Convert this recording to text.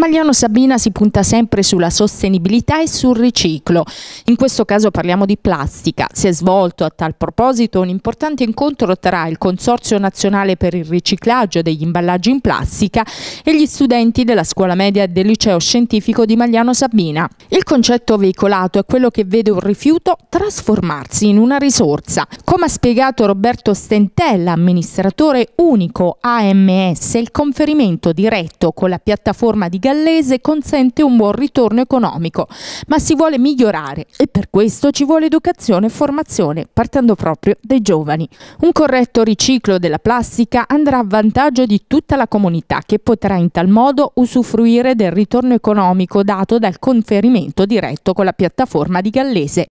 Magliano Sabina si punta sempre sulla sostenibilità e sul riciclo. In questo caso parliamo di plastica. Si è svolto a tal proposito un importante incontro tra il Consorzio Nazionale per il Riciclaggio degli Imballaggi in Plastica e gli studenti della Scuola Media del Liceo Scientifico di Magliano Sabina. Il concetto veicolato è quello che vede un rifiuto trasformarsi in una risorsa. Come ha spiegato Roberto Stentella, amministratore unico AMS, il conferimento diretto con la piattaforma di garanzia gallese consente un buon ritorno economico, ma si vuole migliorare e per questo ci vuole educazione e formazione, partendo proprio dai giovani. Un corretto riciclo della plastica andrà a vantaggio di tutta la comunità che potrà in tal modo usufruire del ritorno economico dato dal conferimento diretto con la piattaforma di Gallese.